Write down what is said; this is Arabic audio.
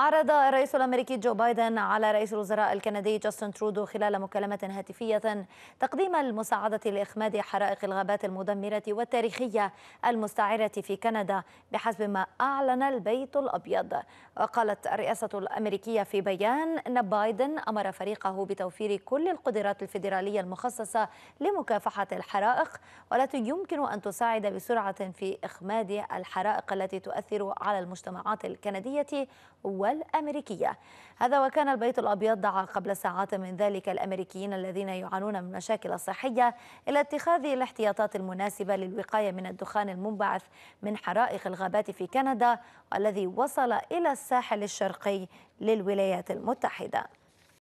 عرض الرئيس الامريكي جو بايدن على رئيس الوزراء الكندي جاستن ترودو خلال مكالمه هاتفيه تقديم المساعده لاخماد حرائق الغابات المدمره والتاريخيه المستعره في كندا بحسب ما اعلن البيت الابيض وقالت الرئاسه الامريكيه في بيان ان بايدن امر فريقه بتوفير كل القدرات الفيدراليه المخصصه لمكافحه الحرائق والتي يمكن ان تساعد بسرعه في اخماد الحرائق التي تؤثر على المجتمعات الكنديه و والأمريكية هذا وكان البيت الأبيض دعا قبل ساعات من ذلك الأمريكيين الذين يعانون من مشاكل صحية إلى اتخاذ الاحتياطات المناسبة للوقاية من الدخان المنبعث من حرائق الغابات في كندا والذي وصل إلى الساحل الشرقي للولايات المتحدة